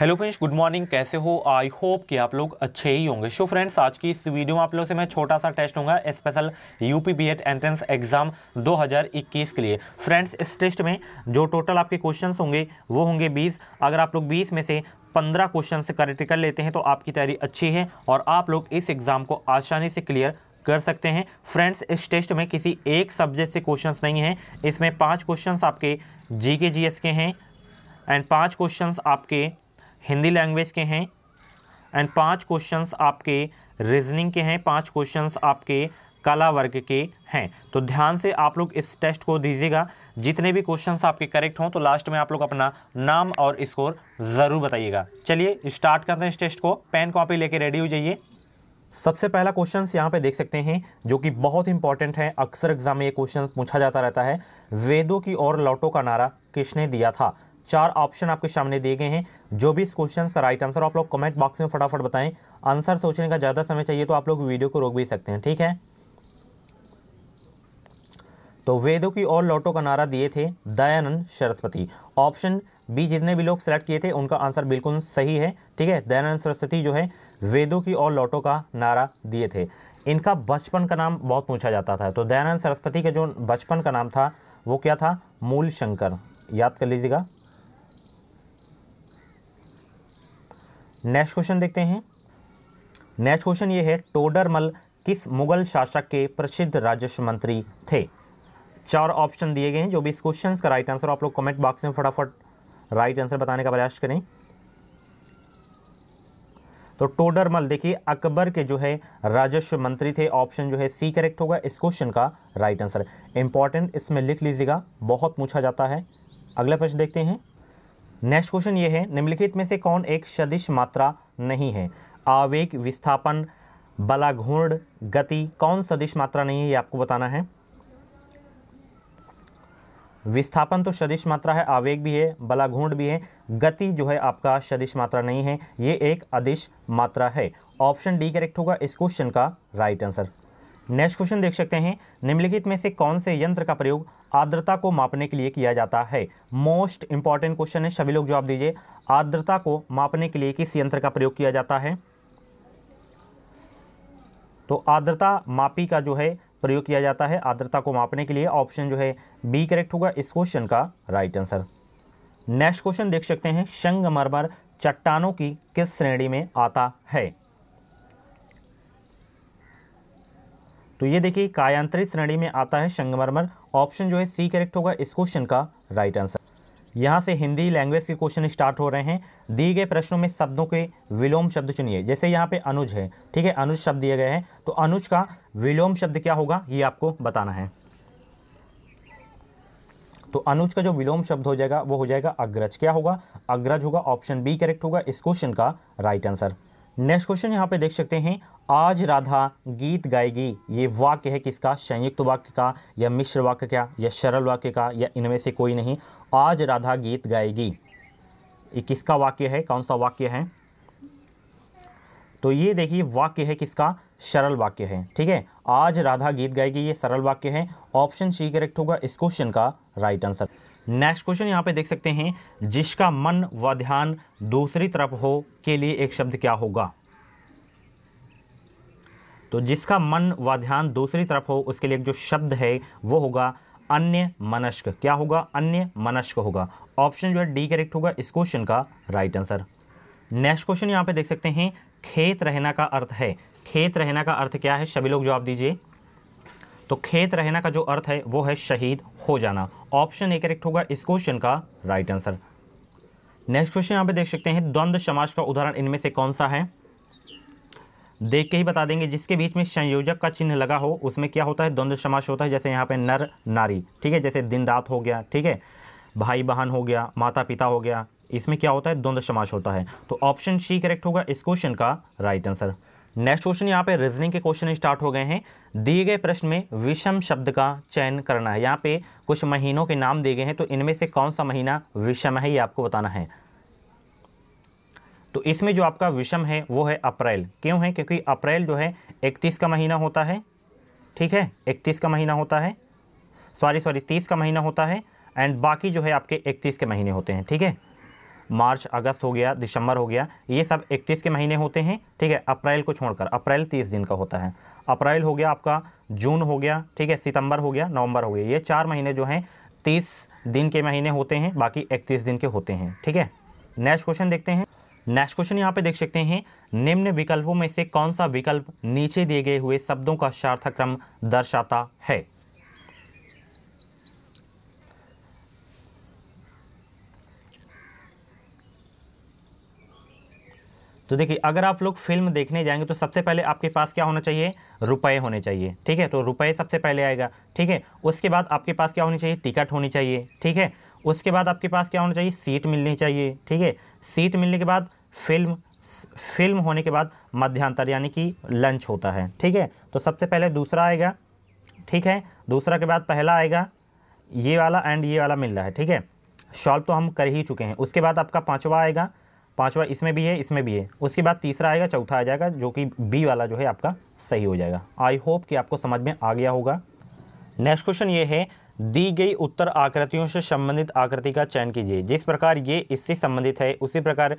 hello friends good morning कैसे हो I hope कि आप लोग अच्छे ही होंगे शो फ्रेंड्स आज की इस वीडियो में आप लोग से मैं छोटा सा टेस्ट होगा special U P B Ed entrance exam 2021 के लिए फ्रेंड्स इस टेस्ट में जो टोटल आपके क्वेश्चंस होंगे वो होंगे 20 अगर आप लोग 20 में से पंद्रह क्वेश्चन से करेक्ट कर लेते हैं तो आपकी तैयारी अच्छी है और आप लोग इस एग्ज़ाम को आसानी से क्लियर कर सकते हैं फ्रेंड्स इस टेस्ट में किसी एक सब्जेक्ट से क्वेश्चन नहीं हैं इसमें पाँच क्वेश्चन आपके जी के जी एस के हैं एंड पाँच क्वेश्चन आपके हिंदी लैंग्वेज के हैं एंड पांच क्वेश्चंस आपके रीजनिंग के हैं पांच क्वेश्चंस आपके कला वर्ग के हैं तो ध्यान से आप लोग इस टेस्ट को दीजिएगा जितने भी क्वेश्चंस आपके करेक्ट हों तो लास्ट में आप लोग अपना नाम और स्कोर ज़रूर बताइएगा चलिए स्टार्ट करते हैं इस टेस्ट को पेन कॉपी लेके रेडी हो जाइए सबसे पहला क्वेश्चन यहाँ पे देख सकते हैं जो कि बहुत इंपॉर्टेंट है अक्सर एग्जाम में ये क्वेश्चन पूछा जाता रहता है वेदों की ओर लौटो का नारा किसने दिया था चार ऑप्शन आपके सामने दिए गए हैं जो भी इस क्वेश्चन का राइट आंसर आप लोग कमेंट बॉक्स में फटाफट बताएं आंसर सोचने का ज़्यादा समय चाहिए तो आप लोग वीडियो को रोक भी सकते हैं ठीक है तो वेदों की ओर लौटो का नारा दिए थे दयानंद सरस्वती ऑप्शन बी जितने भी लोग सेलेक्ट किए थे उनका आंसर बिल्कुल सही है ठीक है दयानंद सरस्वती जो है वेदों की ओर लौटो का नारा दिए थे इनका बचपन का नाम बहुत पूछा जाता था तो दयानंद सरस्वती का जो बचपन का नाम था वो क्या था मूल शंकर याद कर लीजिएगा नेक्स्ट क्वेश्चन देखते हैं नेक्स्ट क्वेश्चन ये है टोडरमल किस मुगल शासक के प्रसिद्ध राजस्व मंत्री थे चार ऑप्शन दिए गए हैं जो भी इस क्वेश्चन का राइट आंसर आप लोग कमेंट बॉक्स में फटाफट राइट आंसर बताने का प्रयास करें तो टोडरमल देखिए अकबर के जो है राजस्व मंत्री थे ऑप्शन जो है सी करेक्ट होगा इस क्वेश्चन का राइट आंसर इंपॉर्टेंट इसमें लिख लीजिएगा बहुत पूछा जाता है अगला प्रश्न देखते हैं नेक्स्ट क्वेश्चन ये है निम्नलिखित में से कौन एक सदिश मात्रा नहीं है आवेग विस्थापन बलाघूर्ण गति कौन सदिश मात्रा नहीं है ये आपको बताना है विस्थापन तो सदिश मात्रा है आवेग भी है बलाघूर्ण भी है गति जो है आपका सदिश मात्रा नहीं है ये एक अदिश मात्रा है ऑप्शन डी करेक्ट होगा इस क्वेश्चन का राइट आंसर नेक्स्ट क्वेश्चन देख सकते हैं निम्नलिखित में से कौन से यंत्र का प्रयोग आर्द्रता को मापने के लिए किया जाता है मोस्ट इंपॉर्टेंट क्वेश्चन है सभी लोग जवाब दीजिए आर्द्रता को मापने के लिए किस यंत्र का प्रयोग किया जाता है तो आर्द्रता मापी का जो है प्रयोग किया जाता है आर्द्रता को मापने के लिए ऑप्शन जो है बी करेक्ट होगा इस क्वेश्चन का राइट आंसर नेक्स्ट क्वेश्चन देख सकते हैं संगमरमर चट्टानों की किस श्रेणी में आता है तो ये देखिए कायांतरित श्रेणी में आता है संगमरमर ऑप्शन जो है सी करेक्ट होगा इस क्वेश्चन का राइट आंसर यहाँ से हिंदी लैंग्वेज के क्वेश्चन स्टार्ट हो रहे हैं दिए गए प्रश्नों में शब्दों के विलोम शब्द चुनिए जैसे यहाँ पे अनुज है ठीक है अनुज शब्द दिए गए हैं तो अनुज का विलोम शब्द क्या होगा ये आपको बताना है तो अनुज का जो विलोम शब्द हो जाएगा वो हो जाएगा अग्रज क्या होगा अग्रज होगा ऑप्शन बी करेक्ट होगा इस क्वेश्चन का राइट आंसर नेक्स्ट क्वेश्चन यहाँ पे देख सकते हैं आज राधा गीत गाएगी ये वाक्य है किसका संयुक्त वाक्य का या मिश्र वाक्य का या सरल वाक्य का या इनमें से कोई नहीं आज राधा गीत गाएगी ये किसका वाक्य है कौन सा वाक्य है तो ये देखिए वाक्य है किसका सरल वाक्य है ठीक है आज राधा गीत गाएगी ये सरल वाक्य है ऑप्शन सी करेक्ट होगा इस क्वेश्चन का राइट आंसर नेक्स्ट क्वेश्चन यहाँ पे देख सकते हैं जिसका मन व ध्यान दूसरी तरफ हो के लिए एक शब्द क्या होगा तो जिसका मन व ध्यान दूसरी तरफ हो उसके लिए एक जो शब्द है वो होगा अन्य मनस्क क्या होगा अन्य मनस्क होगा ऑप्शन जो है डी करेक्ट होगा इस क्वेश्चन का राइट आंसर नेक्स्ट क्वेश्चन यहाँ पे देख सकते हैं खेत रहना का अर्थ है खेत रहना का अर्थ क्या है सभी लोग जवाब दीजिए तो खेत रहना का जो अर्थ है वो है शहीद हो जाना ऑप्शन ए करेक्ट होगा इस क्वेश्चन का राइट आंसर नेक्स्ट क्वेश्चन यहाँ पे देख सकते हैं द्वंद समाज का उदाहरण इनमें से कौन सा है देख के ही बता देंगे जिसके बीच में संयोजक का चिन्ह लगा हो उसमें क्या होता है द्वंद्व समाज होता है जैसे यहाँ पे नर नारी ठीक है जैसे दिन रात हो गया ठीक है भाई बहन हो गया माता पिता हो गया इसमें क्या होता है द्वंद्व समाज होता है तो ऑप्शन सी करेक्ट होगा इस क्वेश्चन का राइट आंसर नेक्स्ट क्वेश्चन यहाँ पे रीजनिंग के क्वेश्चन स्टार्ट हो गए हैं दिए गए प्रश्न में विषम शब्द का चयन करना है यहाँ पे कुछ महीनों के नाम दिए गए हैं तो इनमें से कौन सा महीना विषम है ये आपको बताना है तो इसमें जो आपका विषम है वो है अप्रैल क्यों है क्योंकि अप्रैल जो है इकतीस का महीना होता है ठीक है इकतीस का महीना होता है सॉरी सॉरी तीस का महीना होता है एंड बाकी जो है आपके इकतीस के महीने होते हैं ठीक है मार्च अगस्त हो गया दिसंबर हो गया ये सब इकतीस के महीने होते हैं ठीक है अप्रैल को छोड़कर अप्रैल तीस दिन का होता है अप्रैल हो गया आपका जून हो गया ठीक है सितंबर हो गया नवंबर हो गया ये चार महीने जो हैं तीस दिन के महीने होते हैं बाकी इकतीस दिन के होते हैं ठीक है नेक्स्ट क्वेश्चन देखते हैं नेक्स्ट क्वेश्चन यहाँ पे देख सकते हैं निम्न विकल्पों में से कौन सा विकल्प नीचे दिए गए हुए शब्दों का सार्थक्रम दर्शाता है तो देखिए अगर आप लोग फिल्म देखने जाएंगे तो सबसे पहले आपके पास क्या होना चाहिए रुपए होने चाहिए ठीक है तो रुपए सबसे पहले आएगा ठीक है उसके बाद आपके पास क्या होनी चाहिए टिकट होनी चाहिए ठीक है उसके बाद आपके पास क्या होना चाहिए सीट मिलनी चाहिए ठीक है सीट मिलने के बाद फिल्म फिल्म होने के बाद मध्यांतर यानी कि लंच होता है ठीक है तो सबसे पहले दूसरा आएगा ठीक है दूसरा के बाद पहला आएगा ये वाला एंड ये वाला मिल रहा है ठीक है सॉल्व तो हम कर ही चुके हैं उसके बाद आपका पाँचवा आएगा पाँचवा इसमें भी है इसमें भी है उसके बाद तीसरा आएगा चौथा आ जाएगा जो कि बी वाला जो है आपका सही हो जाएगा आई होप कि आपको समझ में आ गया होगा नेक्स्ट क्वेश्चन ये है दी गई उत्तर आकृतियों से संबंधित आकृति का चयन कीजिए जिस प्रकार ये इससे संबंधित है उसी प्रकार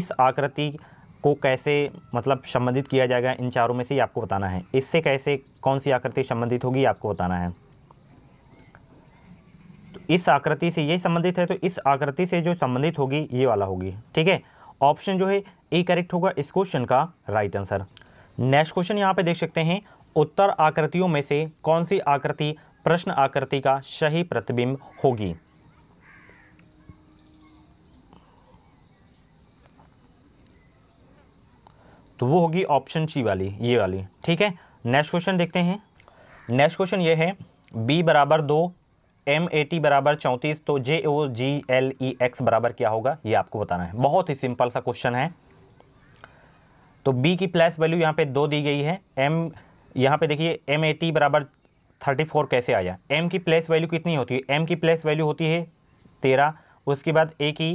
इस आकृति को कैसे मतलब संबंधित किया जाएगा इन चारों में से ही आपको बताना है इससे कैसे कौन सी आकृति संबंधित होगी आपको बताना है तो इस आकृति से ये संबंधित है तो इस आकृति से जो संबंधित होगी ये वाला होगी ठीक है ऑप्शन जो है ए करेक्ट होगा इस क्वेश्चन का राइट आंसर नेक्स्ट क्वेश्चन यहाँ पे देख सकते हैं उत्तर आकृतियों में से कौन सी आकृति प्रश्न आकृति का सही प्रतिबिंब होगी तो वो होगी ऑप्शन सी वाली ये वाली ठीक है नेक्स्ट क्वेश्चन देखते हैं नेक्स्ट क्वेश्चन ये है बी बराबर दो एम ए टी बराबर चौंतीस तो जे ओ जी एल ई एक्स बराबर क्या होगा ये आपको बताना है बहुत ही सिंपल सा क्वेश्चन है तो बी की प्लस वैल्यू यहाँ पे दो दी गई है एम यहाँ पे देखिए एम ए टी बराबर थर्टी फोर कैसे आया एम की प्लस वैल्यू कितनी होती है एम की प्लस वैल्यू होती है तेरह उसके बाद ए की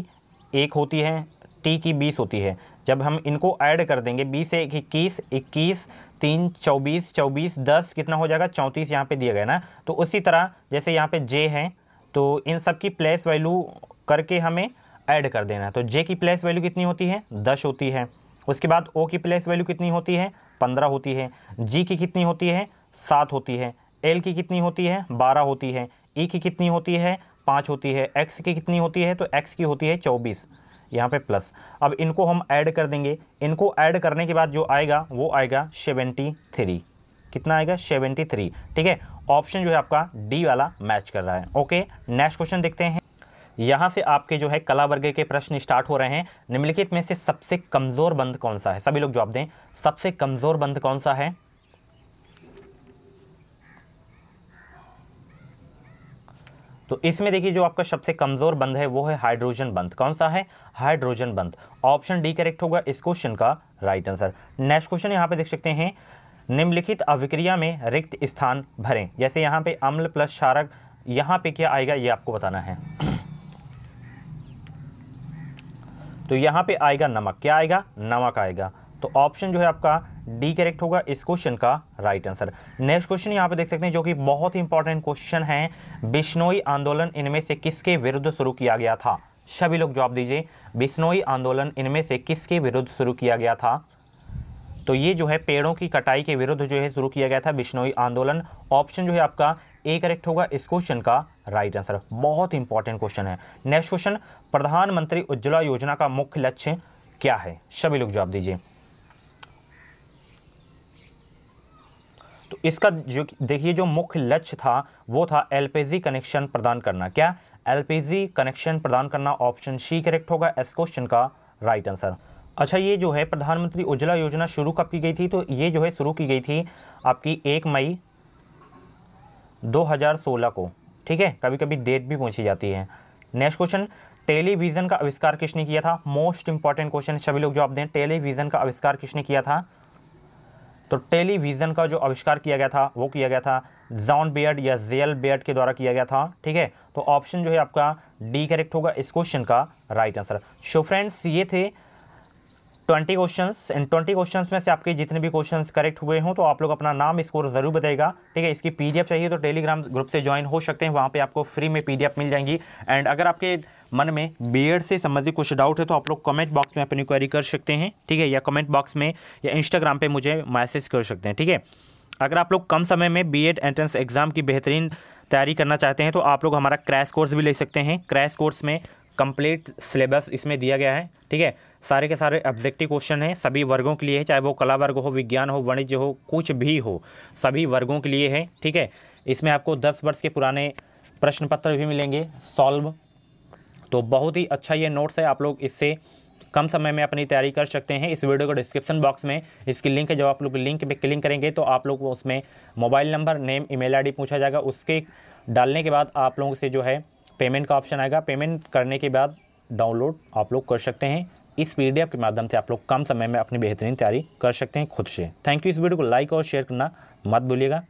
एक होती है टी की बीस होती है जब हम इनको ऐड कर देंगे बीस एक इक्कीस इक्कीस तीन चौबीस चौबीस दस कितना हो जाएगा चौंतीस यहाँ पे दिया गया ना तो उसी तरह जैसे यहाँ पे जे है तो इन सब की प्लेस वैल्यू करके हमें ऐड कर देना है तो जे की प्लेस वैल्यू कितनी होती है दस होती है उसके बाद ओ की प्लेस वैल्यू कितनी होती है पंद्रह होती है जी की कितनी होती है सात होती है एल की कितनी होती है बारह होती है ई e की कितनी होती है पाँच होती है एक्स की कितनी होती है तो एक्स की होती है चौबीस यहाँ पे प्लस अब इनको हम ऐड कर देंगे इनको ऐड करने के बाद जो आएगा वो आएगा सेवेंटी थ्री कितना आएगा सेवेंटी थ्री ठीक है ऑप्शन जो है आपका डी वाला मैच कर रहा है ओके नेक्स्ट क्वेश्चन देखते हैं यहाँ से आपके जो है कला वर्ग के प्रश्न स्टार्ट हो रहे हैं निम्नलिखित में से सबसे कमज़ोर बंद कौन सा है सभी लोग जवाब दें सबसे कमज़ोर बंद कौन सा है तो इसमें देखिए जो आपका सबसे कमज़ोर बंध है वो है हाइड्रोजन बंध कौन सा है हाइड्रोजन बंध ऑप्शन डी करेक्ट होगा इस क्वेश्चन का राइट आंसर नेक्स्ट क्वेश्चन यहाँ पे देख सकते हैं निम्नलिखित अभिक्रिया में रिक्त स्थान भरें जैसे यहाँ पे अम्ल प्लस क्षारक यहाँ पे क्या आएगा ये आपको बताना है तो यहाँ पे आएगा नमक क्या आएगा नमक आएगा तो ऑप्शन जो है आपका डी करेक्ट होगा इस क्वेश्चन का राइट आंसर नेक्स्ट क्वेश्चन यहाँ पे देख सकते हैं जो कि बहुत ही इंपॉर्टेंट क्वेश्चन है बिश्नोई आंदोलन इनमें से किसके विरुद्ध शुरू किया गया था सभी लोग जवाब दीजिए बिश्नोई आंदोलन इनमें से किसके विरुद्ध शुरू किया गया था तो ये जो है पेड़ों की कटाई के विरुद्ध जो है शुरू किया गया था बिश्नोई आंदोलन ऑप्शन जो है आपका ए करेक्ट होगा इस क्वेश्चन का राइट आंसर बहुत इंपॉर्टेंट क्वेश्चन है नेक्स्ट क्वेश्चन प्रधानमंत्री उज्ज्वला योजना का मुख्य लक्ष्य क्या है सभी लोग जवाब दीजिए तो इसका जो देखिए जो मुख्य लक्ष्य था वो था एलपीजी कनेक्शन प्रदान करना क्या एलपीजी कनेक्शन प्रदान करना ऑप्शन सी करेक्ट होगा इस क्वेश्चन का राइट आंसर अच्छा ये जो है प्रधानमंत्री उज्ज्वला योजना शुरू कब की गई थी तो ये जो है शुरू की गई थी आपकी एक मई 2016 को ठीक है कभी कभी डेट भी पूछी जाती है नेक्स्ट क्वेश्चन टेलीविज़न का आविष्कार किसने किया था मोस्ट इंपॉर्टेंट क्वेश्चन सभी लोग जवाब दें टेलीविज़न का आविष्कार किसने किया था तो टेलीविज़न का जो आविष्कार किया गया था वो किया गया था जॉन बियड या जेल बियड के द्वारा किया गया था ठीक है तो ऑप्शन जो है आपका डी करेक्ट होगा इस क्वेश्चन का राइट आंसर सो फ्रेंड्स ये थे ट्वेंटी क्वेश्चन इन ट्वेंटी क्वेश्चन में से आपके जितने भी क्वेश्चन करेक्ट हुए हों तो आप लोग अपना नाम स्कोर ज़रूर बताएगा ठीक है इसकी पीडीएफ चाहिए तो टेलीग्राम ग्रुप से ज्वाइन हो सकते हैं वहाँ पे आपको फ्री में पीडीएफ मिल जाएंगी एंड अगर आपके मन में बीएड से संबंधित कुछ डाउट है तो आप लोग कमेंट बॉक्स में अपनी क्वेरी कर सकते हैं ठीक है या कमेंट बॉक्स में या इंस्टाग्राम पर मुझे मैसेज कर सकते हैं ठीक है अगर आप लोग कम समय में बी एड एंट्रेंस एग्ज़ाम की बेहतरीन तैयारी करना चाहते हैं तो आप लोग हमारा क्रैश कोर्स भी ले सकते हैं क्रैश कोर्स में कंप्लीट सिलेबस इसमें दिया गया है ठीक है सारे के सारे ऑब्जेक्टिव क्वेश्चन हैं सभी वर्गों के लिए है चाहे वो कला वर्ग हो विज्ञान हो वाणिज्य हो कुछ भी हो सभी वर्गों के लिए है ठीक है इसमें आपको दस वर्ष के पुराने प्रश्न पत्र भी मिलेंगे सॉल्व तो बहुत ही अच्छा ये नोट्स है आप लोग इससे कम समय में अपनी तैयारी कर सकते हैं इस वीडियो को डिस्क्रिप्शन बॉक्स में इसकी लिंक है जब आप लोग लिंक पे क्लिक करेंगे तो आप लोग को उसमें mobile number name email ID पूछा जाएगा उसके डालने के बाद आप लोगों से जो है पेमेंट का ऑप्शन आएगा पेमेंट करने के बाद डाउनलोड आप लोग कर सकते हैं इस पीडीएफ के माध्यम से आप लोग कम समय में अपनी बेहतरीन तैयारी कर सकते हैं खुद से थैंक यू इस वीडियो को लाइक और शेयर करना मत भूलिएगा